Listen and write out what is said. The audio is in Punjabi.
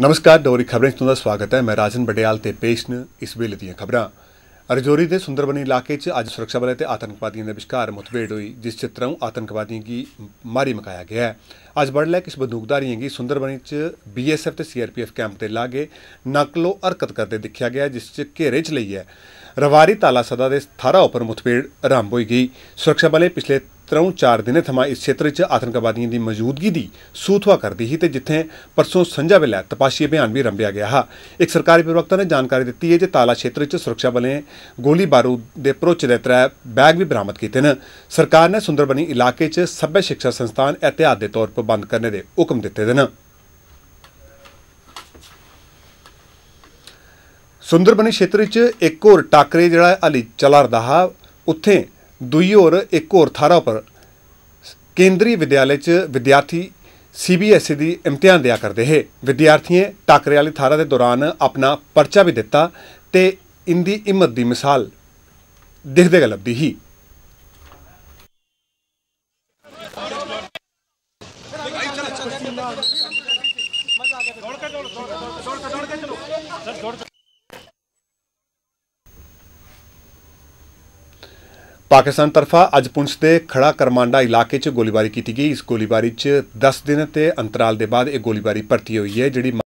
ਨਮਸਕਾਰ ਡੋਰੀ ਖਬਰਾਂ ਤੋਂ ਤੁਹਾਡਾ ਸਵਾਗਤ ਹੈ ਮੈਂ ਰਾਜਨ ਬਡਿਆਲ ਤੇ ਪੇਸ਼ ਨੇ ਇਸ ਵੇਲੇ ਦੀਆਂ ਖਬਰਾਂ ਅਰਜੋਰੀ ਦੇ ਸੁੰਦਰਬਨੀ ਇਲਾਕੇ 'ਚ ਅੱਜ ਸੁਰੱਖਿਆ ਬਲਾਂ ਤੇ ਆਤੰਕਵਾਦੀਆਂ ਦੇ ਵਿਚਕਾਰ ਮੁਠਭੇੜ ਹੋਈ ਜਿਸ 'ਚ ਤਰ੍ਹਾਂ ਆਤੰਕਵਾਦੀਆਂ ਦੀ ਮਾਰੀ ਮਕਾਇਆ ਗਿਆ ਹੈ ਅੱਜ ਲੈ ਕਿਸ ਬੰਦੂਕਧਾਰੀਆਂ ਦੀ ਸੁੰਦਰਬਨੀ 'ਚ ਬੀਐਸਐਫ ਤੇ ਸੀਆਰਪੀਐਫ ਕੈਂਪ ਤੇ ਲਾਗੇ ਨਕਲੋ ਹਰਕਤ ਕਰਦੇ ਦਿਖਿਆ ਗਿਆ ਜਿਸ 'ਚ ਘੇਰੇ 'ਚ ਲਈ ਹੈ ਰਵਾਰੀ ਤਾਲਾ ਸਦਾ ਦੇ 18 ਉੱਪਰ ਮੁਠਭੇੜ ਆਰੰਭ ਹੋਈ ਗਈ ਸੁਰੱਖਿਆ ਬਲੇ ਪਿਛਲੇ ਤਰ੍ਹਾਂ ਚਾਰ ਦਿਨੇ ਥਮਾ ਇਸ ਖੇਤਰ 'ਚ ਆਤੰਕਵਾਦੀਆਂ ਦੀ ਮੌਜੂਦਗੀ ਦੀ ਸੂਥਵਾ ਕਰਦੀ ਸੀ ਤੇ ਜਿੱਥੇ ਪਰਸੋਂ ਸੰਝਾ ਵੇਲੇ ਤਪਾਸ਼ੀ ਅਭਿਆਨ ਵੀ ਰੰਭਿਆ ਗਿਆ ਹਾ ਇੱਕ ਸਰਕਾਰੀ ਪ੍ਰਵਕਤਾ ਨੇ ਜਾਣਕਾਰੀ ਦਿੱਤੀ ਹੈ ਕਿ ਤਾਲਾ ਖੇਤਰ 'ਚ ਸੁਰੱਖਿਆ ਬਲੇ ਗੋਲੀ ਬਾਰੂਦ ਦੇ ਪਰੋਚ ਦੇ ਤਰ੍ਹਾਂ ਬੈਗ ਵੀ ਬਰਾਮਦ ਕੀਤੇ ਨੇ ਸਰਕਾਰ ਨੇ ਸੁੰਦਰਬਨੀ ਇਲਾਕੇ 'ਚ ਸੱਭਿਆ ਸਿੱਖਿਆ ਸੰਸਥਾਨ ਇਤਿਹਾਦ ਦੇ ਤੌਰ 'ਤੇ ਬੰਦ ਕਰਨ ਦੇ ਹੁਕਮ ਦਿੱਤੇ ਨੇ ਸੁੰਦਰਬਨੀ ਖੇਤਰ 'ਚ ਇੱਕ ਹੋਰ ਟਾਕਰੇ ਜਿਹੜਾ ਹਲੀ ਚੱਲ ਰਦਾ ਹਾ ਉੱਥੇ ਦੂਈ ਔਰ ਇੱਕ ਹੋਰ ਥਾਰਾ ਪਰ ਕੇਂਦਰੀ ਵਿਦਿਆਲੇ ਚ ਵਿਦਿਆਰਥੀ ਸੀਬੀਐਸਈ ਦੀ ਇਮਤਿਹਾਨ ਦਿਆ ਕਰਦੇ ਹੈ ਵਿਦਿਆਰਥੀਏ ਟਾਕਰੇ ਵਾਲੀ ਥਾਰਾ ਦੇ ਦੌਰਾਨ ਆਪਣਾ ਪਰਚਾ ਵੀ ਦਿੱਤਾ ਤੇ ਇੰਦੀ ਹਿੰਮਤ ਦੀ ਮਿਸਾਲ ਦਿਖਦੇ ਗਲਬਦੀ ਹੀ ਪਾਕਿਸਤਾਨ ਤਰਫਾ ਅੱਜ ਪੁੰਛ ਦੇ ਖੜਾ ਕਰਮਾਂਡਾ ਇਲਾਕੇ 'ਚ ਗੋਲੀਬਾਰੀ ਕੀਤੀ ਗਈ ਇਸ ਗੋਲੀਬਾਰੀ 'ਚ 10 ਦਿਨ ਤੇ ਅੰਤਰਾਲ ਦੇ ਬਾਅਦ ਇਹ ਗੋਲੀਬਾਰੀ ਭਰਤੀ ਹੋਈ ਹੈ ਜਿਹੜੀ